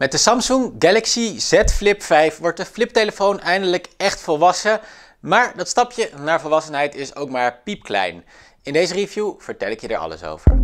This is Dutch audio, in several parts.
Met de Samsung Galaxy Z Flip 5 wordt de fliptelefoon eindelijk echt volwassen, maar dat stapje naar volwassenheid is ook maar piepklein. In deze review vertel ik je er alles over.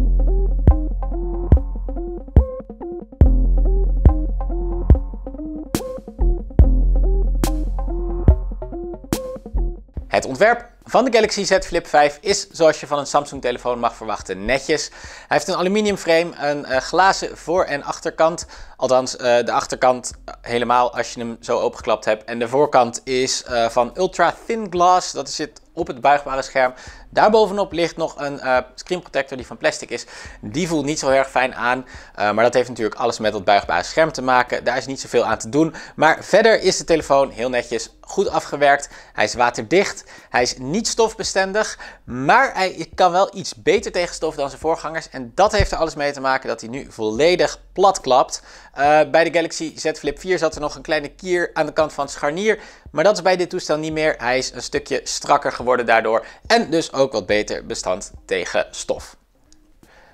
Het ontwerp van de Galaxy Z Flip 5 is, zoals je van een Samsung telefoon mag verwachten, netjes. Hij heeft een aluminium frame, een eh, glazen voor- en achterkant. Althans, eh, de achterkant eh, helemaal als je hem zo opengeklapt hebt. En de voorkant is van ultra thin glass. Dat is het op het buigbare scherm. Daarbovenop ligt nog een uh, screen protector die van plastic is. Die voelt niet zo erg fijn aan. Eh, maar dat heeft natuurlijk alles met dat buigbare scherm te maken. Daar is niet zoveel aan te doen. Maar verder is de telefoon heel netjes goed afgewerkt. Hij is waterdicht. Hij is niet stofbestendig. Maar hij kan wel iets beter tegen stof dan zijn voorgangers. En dat heeft er alles mee te maken dat hij nu volledig plat klapt. Eh, bij de Galaxy Z Flip 4 zat er nog een kleine kier aan de kant van het scharnier. Maar dat is bij dit toestel niet meer. Hij is een stukje strakker geworden geworden daardoor en dus ook wat beter bestand tegen stof.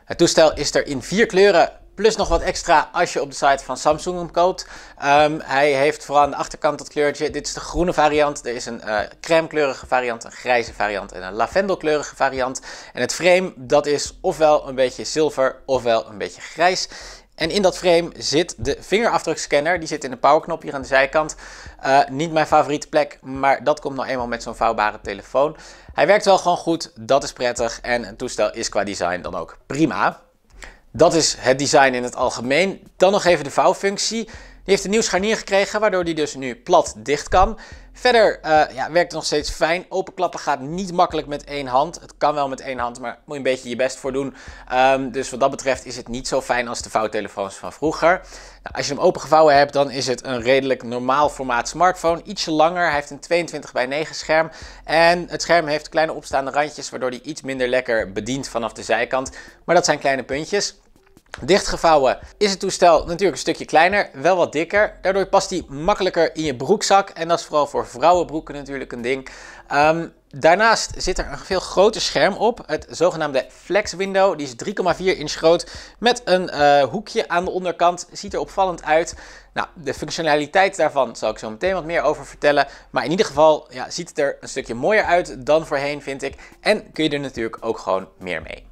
Het toestel is er in vier kleuren Plus nog wat extra als je op de site van Samsung hem koopt. Ehm, hij heeft vooral aan de achterkant dat kleurtje. Dit is de groene variant. Er is een uh, variant, een grijze variant en een lavendelkleurige variant. En het frame dat is ofwel een beetje zilver ofwel een beetje grijs. En in dat frame zit de vingerafdrukscanner. Die zit in de powerknop hier aan de zijkant. Eh, niet mijn favoriete plek, maar dat komt nou eenmaal met zo'n vouwbare telefoon. Hij werkt wel gewoon goed, dat is prettig. En het toestel is qua design dan ook prima. Dat is het design in het algemeen. Dan nog even de vouwfunctie heeft een nieuw scharnier gekregen, waardoor die dus nu plat dicht kan. Verder eh, ja, werkt het nog steeds fijn. Openklappen gaat niet makkelijk met één hand. Het kan wel met één hand, maar moet je een beetje je best voor doen. Ehm, dus wat dat betreft is het niet zo fijn als de vouwtelefoons van vroeger. Nou, als je hem opengevouwen hebt, dan is het een redelijk normaal formaat smartphone. Ietsje langer, hij heeft een 22 bij 9 scherm. En het scherm heeft kleine opstaande randjes, waardoor hij iets minder lekker bedient vanaf de zijkant. Maar dat zijn kleine puntjes. Dichtgevouwen is het toestel natuurlijk een stukje kleiner, wel wat dikker. Daardoor past die makkelijker in je broekzak. En dat is vooral voor vrouwenbroeken natuurlijk een ding. Ehm, daarnaast zit er een veel groter scherm op. Het zogenaamde Flex Window. Die is 3,4 inch groot met een eh, hoekje aan de onderkant. Ziet er opvallend uit. Nou, de functionaliteit daarvan zal ik zo meteen wat meer over vertellen. Maar in ieder geval ja, ziet het er een stukje mooier uit dan voorheen vind ik. En kun je er natuurlijk ook gewoon meer mee.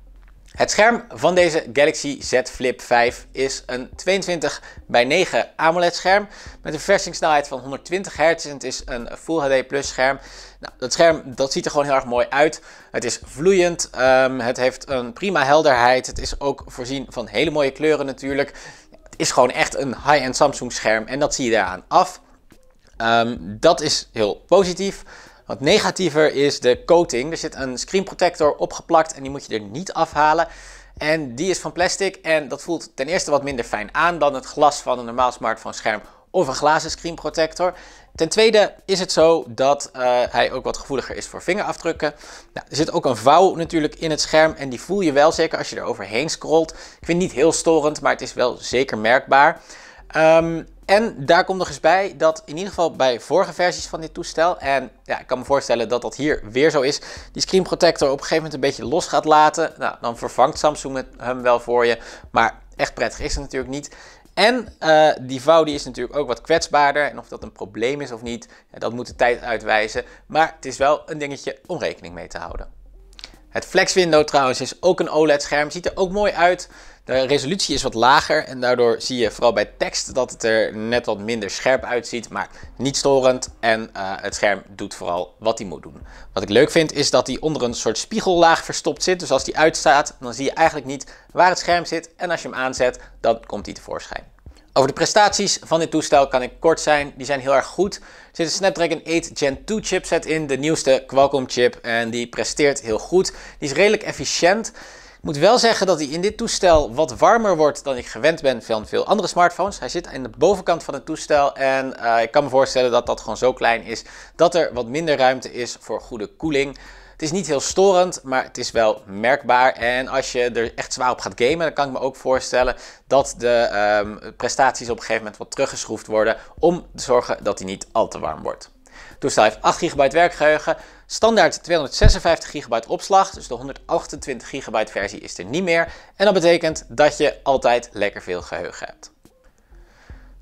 Het scherm van deze Galaxy Z Flip 5 is een 22 bij 9 AMOLED scherm met een verversingssnelheid van 120 Hz en het is een Full HD Plus scherm. Nou, dat scherm dat ziet er gewoon heel erg mooi uit. Het is vloeiend, ehm, het heeft een prima helderheid, het is ook voorzien van hele mooie kleuren natuurlijk. Het is gewoon echt een high-end Samsung scherm en dat zie je daaraan af. Ehm, dat is heel positief. Wat negatiever is de coating. Er zit een screenprotector opgeplakt en die moet je er niet afhalen. En die is van plastic en dat voelt ten eerste wat minder fijn aan dan het glas van een normaal smartphone scherm of een glazen screenprotector. Ten tweede is het zo dat eh, hij ook wat gevoeliger is voor vingerafdrukken. Nou, er zit ook een vouw natuurlijk in het scherm en die voel je wel zeker als je er overheen scrolt. Ik vind het niet heel storend, maar het is wel zeker merkbaar. Ehm, en daar komt nog eens bij dat in ieder geval bij vorige versies van dit toestel, en ja, ik kan me voorstellen dat dat hier weer zo is, die screen protector op een gegeven moment een beetje los gaat laten. Nou, dan vervangt Samsung het, hem wel voor je, maar echt prettig is het natuurlijk niet. En eh, die vouw die is natuurlijk ook wat kwetsbaarder. En of dat een probleem is of niet, dat moet de tijd uitwijzen. Maar het is wel een dingetje om rekening mee te houden. Het Flex Window trouwens is ook een OLED scherm. Ziet er ook mooi uit. De resolutie is wat lager en daardoor zie je vooral bij tekst dat het er net wat minder scherp uitziet, maar niet storend en eh, het scherm doet vooral wat hij moet doen. Wat ik leuk vind is dat hij onder een soort spiegellaag verstopt zit, dus als die uitstaat dan zie je eigenlijk niet waar het scherm zit en als je hem aanzet dan komt hij tevoorschijn. Over de prestaties van dit toestel kan ik kort zijn. Die zijn heel erg goed. Er zit een Snapdragon 8 Gen 2 chipset in, de nieuwste Qualcomm chip. En die presteert heel goed. Die is redelijk efficiënt. Ik moet wel zeggen dat hij in dit toestel wat warmer wordt dan ik gewend ben van veel andere smartphones. Hij zit aan de bovenkant van het toestel en eh, ik kan me voorstellen dat dat gewoon zo klein is dat er wat minder ruimte is voor goede koeling. Het is niet heel storend, maar het is wel merkbaar. En als je er echt zwaar op gaat gamen, dan kan ik me ook voorstellen dat de ehm, prestaties op een gegeven moment wat teruggeschroefd worden om te zorgen dat hij niet al te warm wordt. Toestel heeft 8 GB werkgeheugen, standaard 256 GB opslag, dus de 128 GB versie is er niet meer. En dat betekent dat je altijd lekker veel geheugen hebt.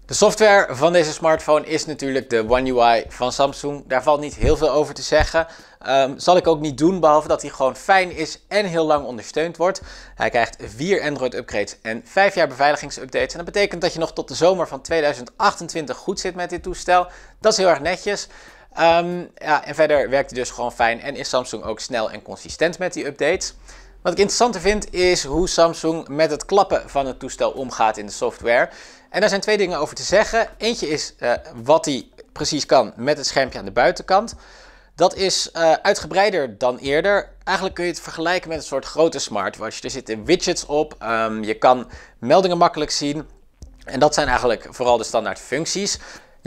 De software van deze smartphone is natuurlijk de One UI van Samsung. Daar valt niet heel veel over te zeggen. Ehm, zal ik ook niet doen, behalve dat hij gewoon fijn is en heel lang ondersteund wordt. Hij krijgt 4 Android-upgrades en 5 jaar beveiligingsupdates. En dat betekent dat je nog tot de zomer van 2028 goed zit met dit toestel. Dat is heel erg netjes. Ehm, ja, en verder werkt hij dus gewoon fijn en is Samsung ook snel en consistent met die updates. Wat ik interessant vind is hoe Samsung met het klappen van het toestel omgaat in de software. En daar zijn twee dingen over te zeggen. Eentje is eh, wat hij precies kan met het schermpje aan de buitenkant. Dat is eh, uitgebreider dan eerder. Eigenlijk kun je het vergelijken met een soort grote smartwatch. Er zitten widgets op, ehm, je kan meldingen makkelijk zien. En dat zijn eigenlijk vooral de standaard functies.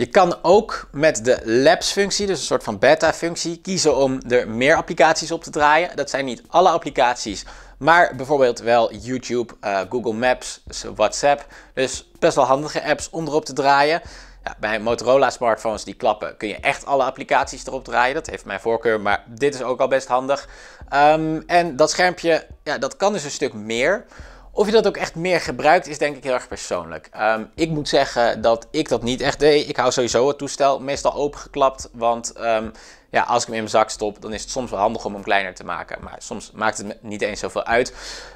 Je kan ook met de labs-functie, dus een soort van beta-functie, kiezen om er meer applicaties op te draaien. Dat zijn niet alle applicaties, maar bijvoorbeeld wel YouTube, eh, Google Maps, WhatsApp. Dus best wel handige apps om erop te draaien. Ja, bij Motorola smartphones die klappen kun je echt alle applicaties erop draaien. Dat heeft mijn voorkeur, maar dit is ook al best handig. Ehm, en dat schermpje, ja, dat kan dus een stuk meer. Of je dat ook echt meer gebruikt, is denk ik heel erg persoonlijk. Ehm, ik moet zeggen dat ik dat niet echt deed. Ik hou sowieso het toestel meestal opengeklapt. Want ehm, ja, als ik hem in mijn zak stop, dan is het soms wel handig om hem kleiner te maken. Maar soms maakt het niet eens zoveel uit.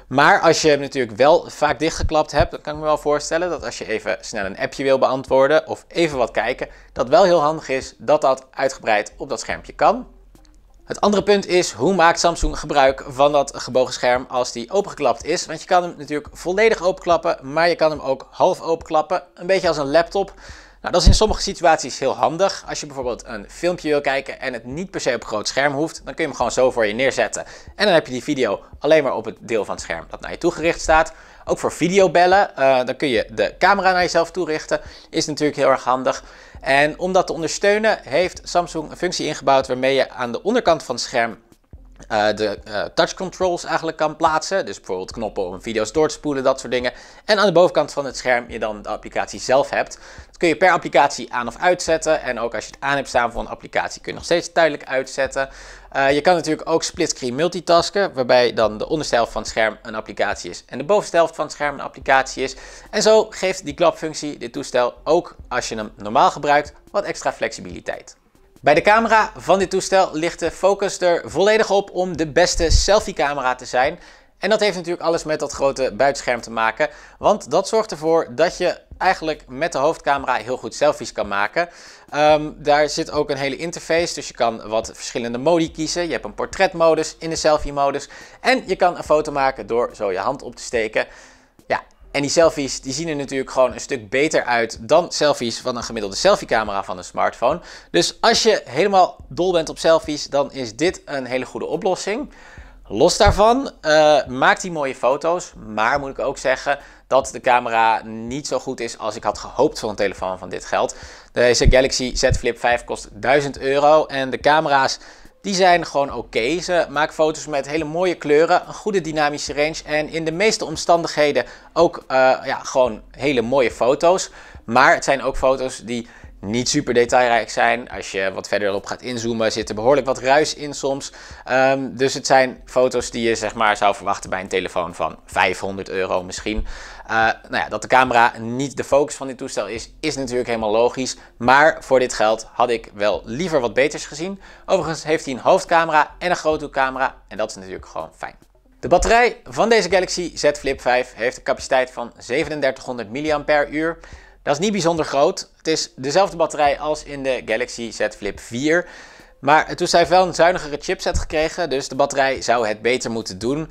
Maar als je hem natuurlijk wel vaak dichtgeklapt hebt, dan kan ik me wel voorstellen dat als je even snel een appje wil beantwoorden of even wat kijken, dat wel heel handig is dat dat uitgebreid op dat schermpje kan. Het andere punt is, hoe maakt Samsung gebruik van dat gebogen scherm als die opengeklapt is? Want je kan hem natuurlijk volledig openklappen, maar je kan hem ook half openklappen. Een beetje als een laptop. Nou, dat is in sommige situaties heel handig. Als je bijvoorbeeld een filmpje wil kijken en het niet per se op groot scherm hoeft, dan kun je hem gewoon zo voor je neerzetten. En dan heb je die video alleen maar op het deel van het scherm dat naar je toegericht staat. Ook voor videobellen, eh, dan kun je de camera naar jezelf toerichten. Is natuurlijk heel erg handig. En om dat te ondersteunen heeft Samsung een functie ingebouwd waarmee je aan de onderkant van het scherm eh, de eh, touch controls eigenlijk kan plaatsen. Dus bijvoorbeeld knoppen om video's door te spoelen, dat soort dingen. En aan de bovenkant van het scherm je dan de applicatie zelf hebt. Dat kun je per applicatie aan of uitzetten. En ook als je het aan hebt staan voor een applicatie kun je nog steeds tijdelijk uitzetten. Eh, je kan natuurlijk ook splitscreen multitasken, waarbij dan de onderste helft van het scherm een applicatie is en de bovenste helft van het scherm een applicatie is. En zo geeft die klapfunctie dit toestel ook, als je hem normaal gebruikt, wat extra flexibiliteit. Bij de camera van dit toestel ligt de focus er volledig op om de beste selfie camera te zijn. En dat heeft natuurlijk alles met dat grote buitenscherm te maken. Want dat zorgt ervoor dat je eigenlijk met de hoofdcamera heel goed selfies kan maken. Ehm, daar zit ook een hele interface, dus je kan wat verschillende modi kiezen. Je hebt een portretmodus in de selfie modus. En je kan een foto maken door zo je hand op te steken. En die selfies die zien er natuurlijk gewoon een stuk beter uit dan selfies van een gemiddelde selfiecamera van een smartphone. Dus als je helemaal dol bent op selfies, dan is dit een hele goede oplossing. Los daarvan, uh, maak die mooie foto's. Maar moet ik ook zeggen dat de camera niet zo goed is als ik had gehoopt voor een telefoon van dit geld. Deze Galaxy Z Flip 5 kost 1000 euro en de camera's die zijn gewoon oké. Ze maken foto's met hele mooie kleuren, een goede dynamische range en in de meeste omstandigheden ook eh, ja, gewoon hele mooie foto's. Maar het zijn ook foto's die niet super detailrijk zijn. Als je wat verder op gaat inzoomen, zit er behoorlijk wat ruis in soms. Ehm, dus het zijn foto's die je zeg maar zou verwachten bij een telefoon van 500 euro misschien. Eh, nou ja, dat de camera niet de focus van dit toestel is, is natuurlijk helemaal logisch. Maar voor dit geld had ik wel liever wat beters gezien. Overigens heeft hij een hoofdcamera en een groothoekcamera en dat is natuurlijk gewoon fijn. De batterij van deze Galaxy Z Flip 5 heeft een capaciteit van 3700 mAh. Dat is niet bijzonder groot. Het is dezelfde batterij als in de Galaxy Z Flip 4. Maar het toestel heeft wel een zuinigere chipset gekregen, dus de batterij zou het beter moeten doen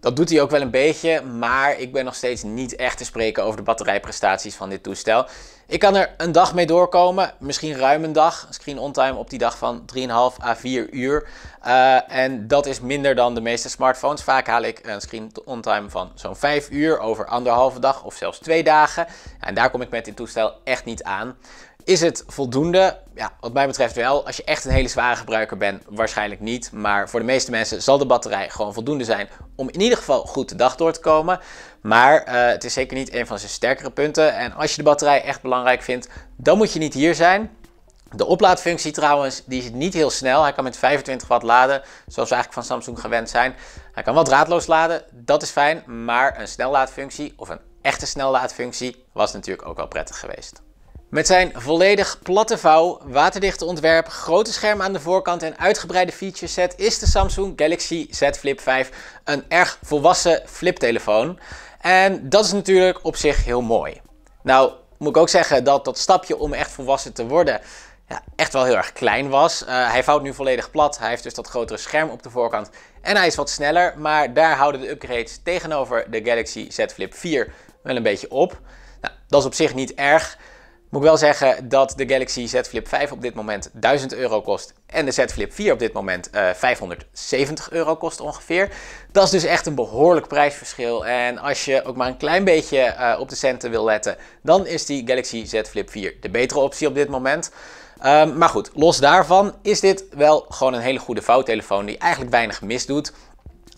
dat doet hij ook wel een beetje, maar ik ben nog steeds niet echt te spreken over de batterijprestaties van dit toestel. Ik kan er een dag mee doorkomen, misschien ruim een dag. Screen on-time op die dag van 3,5 à 4 uur. Eh, en dat is minder dan de meeste smartphones. Vaak haal ik een screen on-time van zo'n 5 uur over anderhalve dag of zelfs twee dagen. En daar kom ik met dit toestel echt niet aan. Is het voldoende? Ja, wat mij betreft wel. Als je echt een hele zware gebruiker bent, waarschijnlijk niet. Maar voor de meeste mensen zal de batterij gewoon voldoende zijn om in ieder geval goed de dag door te komen. Maar eh, het is zeker niet een van zijn sterkere punten. En als je de batterij echt belangrijk vindt, dan moet je niet hier zijn. De oplaadfunctie trouwens, die is niet heel snel. Hij kan met 25 watt laden, zoals we eigenlijk van Samsung gewend zijn. Hij kan wat draadloos laden, dat is fijn. Maar een snellaadfunctie of een echte snellaadfunctie was natuurlijk ook wel prettig geweest. Met zijn volledig platte vouw, waterdichte ontwerp, grote scherm aan de voorkant en uitgebreide feature set is de Samsung Galaxy Z Flip 5 een erg volwassen fliptelefoon. En dat is natuurlijk op zich heel mooi. Nou moet ik ook zeggen dat dat stapje om echt volwassen te worden ja, echt wel heel erg klein was. Eh, hij vouwt nu volledig plat, hij heeft dus dat grotere scherm op de voorkant en hij is wat sneller. Maar daar houden de upgrades tegenover de Galaxy Z Flip 4 wel een beetje op. Nou, dat is op zich niet erg. Moet ik wel zeggen dat de Galaxy Z Flip 5 op dit moment 1000 euro kost en de Z Flip 4 op dit moment 570 eh, euro kost ongeveer. Dat is dus echt een behoorlijk prijsverschil. En als je ook maar een klein beetje eh, op de centen wil letten, dan is die Galaxy Z Flip 4 de betere optie op dit moment. Ehm, maar goed, los daarvan is dit wel gewoon een hele goede vouwtelefoon die eigenlijk weinig misdoet. Um,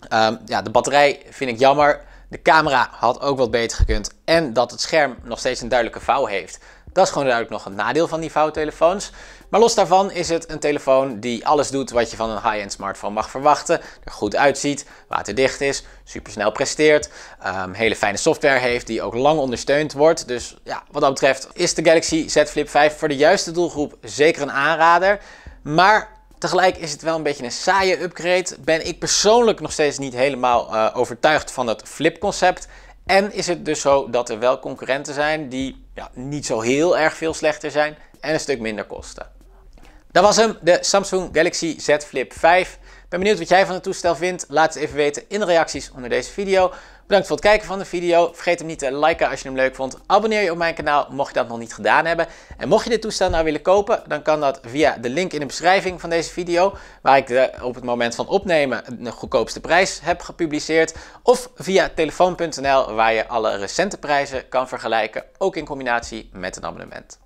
ehm, ja, de batterij vind ik jammer. De camera had ook wat beter gekund. En dat het scherm nog steeds een duidelijke vouw heeft. Dat is gewoon duidelijk nog een nadeel van die vouwtelefoons. Maar los daarvan is het een telefoon die alles doet wat je van een high-end smartphone mag verwachten. Er goed uitziet, waterdicht is, super snel presteert, ehm, hele fijne software heeft die ook lang ondersteund wordt. Dus ja, wat dat betreft is de Galaxy Z Flip 5 voor de juiste doelgroep zeker een aanrader. Maar Tegelijk is het wel een beetje een saaie upgrade. Ben ik persoonlijk nog steeds niet helemaal eh, overtuigd van het flipconcept. En is het dus zo dat er wel concurrenten zijn die ja, niet zo heel erg veel slechter zijn en een stuk minder kosten. Dat was hem, de Samsung Galaxy Z Flip 5. ben benieuwd wat jij van het toestel vindt. Laat het even weten in de reacties onder deze video. Bedankt voor het kijken van de video. Vergeet hem niet te liken als je hem leuk vond. Abonneer je op mijn kanaal mocht je dat nog niet gedaan hebben. En mocht je dit toestel nou willen kopen, dan kan dat via de link in de beschrijving van deze video. Waar ik op het moment van opnemen de goedkoopste prijs heb gepubliceerd. Of via telefoon.nl waar je alle recente prijzen kan vergelijken. Ook in combinatie met een abonnement.